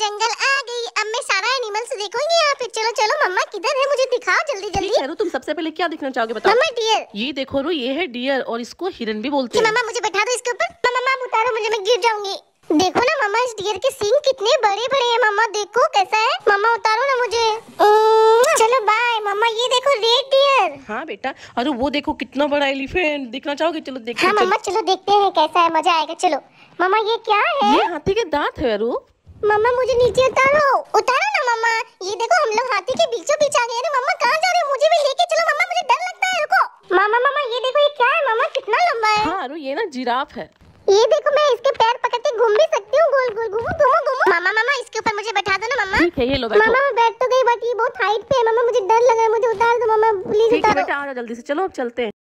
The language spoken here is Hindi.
जंगल आ गई अब मैं सारा एनिमल्स देखूंगी यहाँ पे चलो चलो मम्मा किधर है मुझे दिखाओ जल्दी जल्दी ठीक तुम सबसे पहले क्या देखना चाहोगे बताओ मम्मा डियर ये देखो रो ये है डियर और इसको हिरन भी बोलते हैं मम्मा मुझे बैठा दो इसके ऊपर मम्मा उतारो मुझे मैं गिर जाऊंगी देखो ना मम्मा इस डियर के सिंग कितने बड़े बड़े हैं मम्मा देखो कैसा है मम्मा उतारो ना मुझे चलो बाय मम्मा ये देखो रेड डियर हाँ बेटा अरे वो देखो कितना बड़ा एलिफेंट देखना चाहोगे चलो देखते हाँ मम्मा चलो देखते हैं कैसा है मजा आएगा चलो मम्मा ये क्या है ये हाथी के दांत है अरु मम्मा मुझे नीचे उतारो उतारो ना मम्मा ये देखो हम लोग हाथी के बीचों बीच आ गए मम्मा कहाँ जा रहे हो मुझे भी लेके चलो मम्मा मुझे डर लगता है रुको मामा मामा ये देखो ये क्या है मामा कितना लंबा है हाँ ये ना जिराफ है ये देखो मैं इसके पैर पकड़ के घूम भी सकती हूँ गोल गोल घूमू घूमो घूमो मामा मामा इसके ऊपर मुझे बैठा दो ना मम्मा ठीक है ये लो बैठो मामा मैं बैठ तो गई बट ये बहुत हाइट पे है मामा मुझे डर लग रहा है मुझे उतार दो मामा प्लीज उतारो बेटा आ जाओ जल्दी से चलो अब चलते हैं